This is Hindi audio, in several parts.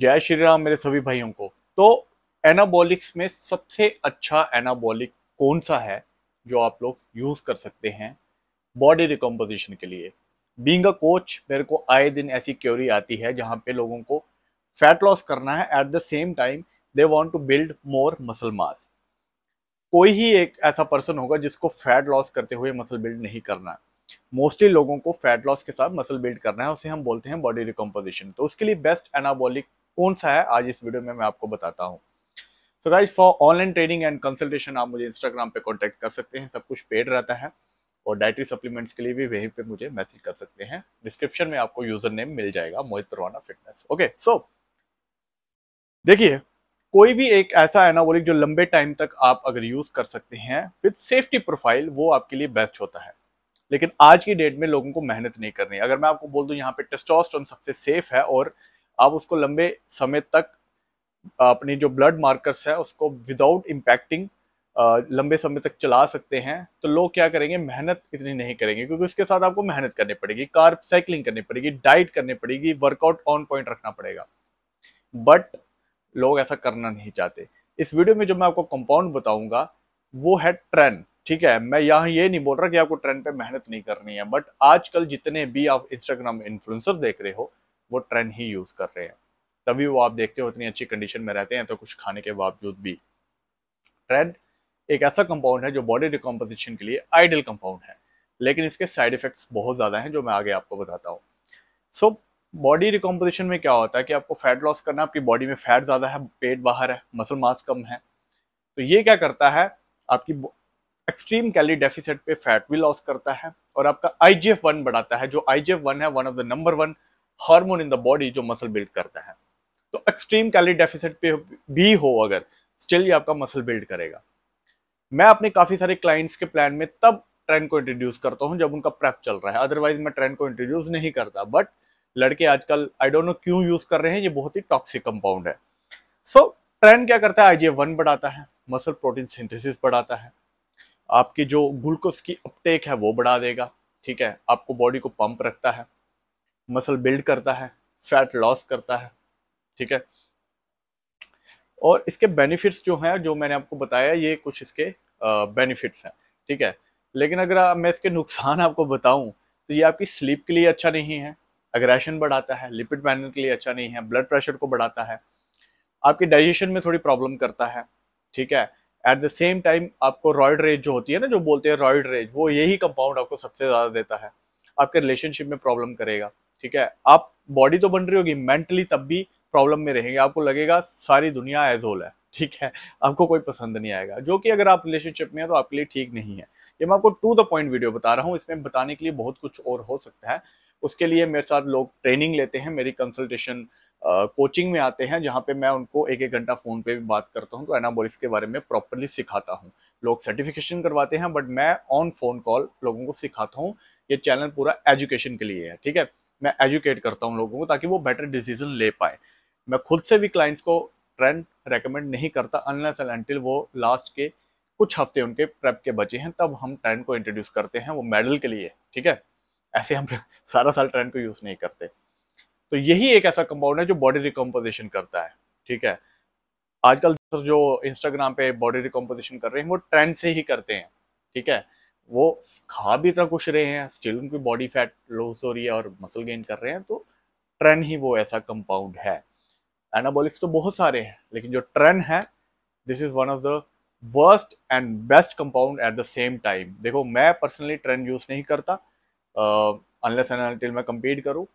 जय श्री राम मेरे सभी भाइयों को तो एनाबॉलिक्स में सबसे अच्छा एनाबॉलिक कौन सा है जो आप लोग यूज़ कर सकते हैं बॉडी रिकम्पोजिशन के लिए बींग अ कोच मेरे को आए दिन ऐसी क्योरी आती है जहाँ पे लोगों को फैट लॉस करना है at the same time they want to build more muscle mass कोई ही एक ऐसा पर्सन होगा जिसको फैट लॉस करते हुए मसल बिल्ड नहीं करना है मोस्टली लोगों को फैट लॉस के साथ मसल बिल्ड करना है उसे हम बोलते हैं बॉडी रिकम्पोजिशन तो उसके लिए बेस्ट एनाबॉलिक कौन सा है आज इस वीडियो में मैं आपको बताता हूँ so guys for online training and consultation आप मुझे इंस्टाग्राम पे कांटेक्ट कर सकते हैं सब कुछ पेड रहता है और डायट्री सप्लीमेंट्स के लिए भी वहीं पे मुझे मैसेज कर सकते हैं डिस्क्रिप्शन में आपको यूजर नेम मिल जाएगा मोहित परवाना फिटनेस ओके सो देखिए कोई भी एक ऐसा एनाबोलिक जो लंबे टाइम तक आप अगर यूज कर सकते हैं विद सेफ्टी प्रोफाइल वो आपके लिए बेस्ट होता है लेकिन आज की डेट में लोगों को मेहनत नहीं करनी अगर मैं आपको बोल दूं यहाँ पे टेस्टोस्टेरोन सबसे सेफ है और आप उसको लंबे समय तक अपनी जो ब्लड मार्कर्स है उसको विदाउट इम्पैक्टिंग लंबे समय तक चला सकते हैं तो लोग क्या करेंगे मेहनत इतनी नहीं करेंगे क्योंकि उसके साथ आपको मेहनत करनी पड़ेगी कार साइकिलिंग करनी पड़ेगी डाइट करनी पड़ेगी वर्कआउट ऑन पॉइंट रखना पड़ेगा बट लोग ऐसा करना नहीं चाहते इस वीडियो में जो मैं आपको कंपाउंड बताऊंगा वो है ट्रेन ठीक है मैं यहाँ ये नहीं बोल रहा कि आपको ट्रेंड पे मेहनत नहीं करनी है बट आजकल जितने भी आप इंस्टाग्राम इन्फ्लुएंसर देख रहे हो वो ट्रेन ही यूज़ कर रहे हैं तभी वो आप देखते हो इतनी अच्छी कंडीशन में रहते हैं तो कुछ खाने के बावजूद भी ट्रेन एक ऐसा कंपाउंड है जो बॉडी डिकम्पोजिशन के लिए आइडियल कंपाउंड है लेकिन इसके साइड इफ़ेक्ट्स बहुत ज़्यादा हैं जो मैं आगे आपको बताता हूँ सो बॉडी रिकम्पोजिशन में क्या होता है कि आपको फैट लॉस करना है आपकी बॉडी में फैट ज़्यादा है पेट बाहर है मसल मास कम है तो ये क्या करता है आपकी एक्सट्रीम कैलरी डेफिसिट पे फैट भी लॉस करता है और आपका आई जी बढ़ाता है जो आई जी है one of the number one hormone in the body जो मसल बिल्ड करता है तो एक्सट्रीम कैलोरी डेफिसिट पे भी हो अगर स्टिल ये आपका मसल बिल्ड करेगा मैं अपने काफ़ी सारे क्लाइंट्स के प्लान में तब ट्रेंड को इंट्रोड्यूस करता हूँ जब उनका प्रेप चल रहा है अदरवाइज मैं ट्रेंड को इंट्रोड्यूस नहीं करता बट लड़के आजकल आई डोंट नो क्यों यूज़ कर रहे हैं ये बहुत ही टॉक्सिक कंपाउंड है सो so, ट्रेंड क्या करता है आई वन बढ़ाता है मसल प्रोटीन सिंथेसिस बढ़ाता है आपकी जो ग्लूकोज की अपटेक है वो बढ़ा देगा ठीक है आपको बॉडी को पंप रखता है मसल बिल्ड करता है फैट लॉस करता है ठीक है और इसके बेनिफिट्स जो हैं जो मैंने आपको बताया ये कुछ इसके बेनिफिट्स हैं ठीक है लेकिन अगर मैं इसके नुकसान आपको बताऊं तो ये आपकी स्लीप के लिए अच्छा नहीं है अग्रेशन बढ़ाता है लिपिड बैनर के लिए अच्छा नहीं है ब्लड प्रेशर को बढ़ाता है आपके डाइजेशन में थोड़ी प्रॉब्लम करता है ठीक है एट द सेम टाइम आपको रॉयड रेज जो होती है ना जो बोलते हैं रॉयड रेज वो यही कंपाउंड आपको सबसे ज़्यादा देता है आपके रिलेशनशिप में प्रॉब्लम करेगा ठीक है आप बॉडी तो बन रही होगी मेंटली तब भी प्रॉब्लम में रहेंगे आपको लगेगा सारी दुनिया एजोल है ठीक है आपको कोई पसंद नहीं आएगा जो कि अगर आप रिलेशनशिप में हैं तो आपके लिए ठीक नहीं है ये मैं आपको टू द पॉइंट वीडियो बता रहा हूँ इसमें बताने के लिए बहुत कुछ और हो सकता है उसके लिए मेरे साथ लोग ट्रेनिंग लेते हैं मेरी कंसल्टेशन कोचिंग में आते हैं जहाँ पे मैं उनको एक एक घंटा फ़ोन पे भी बात करता हूँ तो एनाबोलिक्स के बारे में प्रॉपरली सिखाता हूँ लोग सर्टिफिकेशन करवाते हैं बट मैं ऑन फोन कॉल लोगों को सिखाता हूँ ये चैनल पूरा एजुकेशन के लिए है ठीक है मैं एजुकेट करता हूँ लोगों को ताकि वो बेटर डिसीजन ले पाए मैं खुद से भी क्लाइंट्स को ट्रेंड रेकमेंड नहीं करता अनलेस एंड वो लास्ट के कुछ हफ्ते उनके प्रेप के बचे हैं तब हम ट्रेंड को इंट्रोड्यूस करते हैं वो मेडल के लिए ठीक है ऐसे हम सारा साल ट्रेंड को यूज़ नहीं करते तो यही एक ऐसा कंपाउंड है जो बॉडी रिकम्पोजिशन करता है ठीक है आजकल जो इंस्टाग्राम पे बॉडी रिकम्पोजिशन कर रहे हैं वो ट्रेंड से ही करते हैं ठीक है वो खा भी इतना कुछ रहे हैं स्टिल उनकी बॉडी फैट लॉस हो रही है और मसल गेन कर रहे हैं तो ट्रेन ही वो ऐसा कंपाउंड है एनाबोलिक्स तो बहुत सारे हैं लेकिन जो ट्रेन है this is one of the worst and best compound at the same time देखो मैं पर्सनली ट्रेन यूज़ नहीं करता अनलेस एंड अनटिल मैं कंपीट करूँ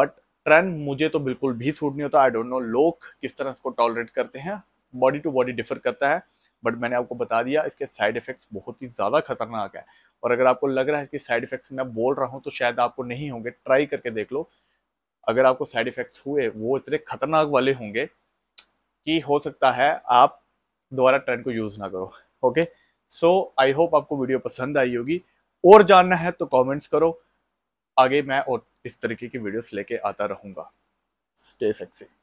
बट ट्रेन मुझे तो बिल्कुल भी सूट नहीं होता आई डोंट नो लोग किस तरह इसको टॉलरेट करते हैं बॉडी टू बॉडी डिफर करता है बट मैंने आपको बता दिया इसके साइड इफ़ेक्ट्स बहुत ही ज़्यादा खतरनाक है और अगर आपको लग रहा है कि साइड इफ़ेक्ट्स मैं बोल रहा हूँ तो शायद आपको नहीं होंगे ट्राई करके देख लो अगर आपको साइड इफ़ेक्ट्स हुए वो इतने खतरनाक वाले होंगे कि हो सकता है आप दोबारा ट्रेंड को यूज़ ना करो ओके सो आई होप आपको वीडियो पसंद आई होगी और जानना है तो कॉमेंट्स करो आगे मैं और इस तरीके की वीडियोस लेके आता रहूँगा स्टे सेक्सी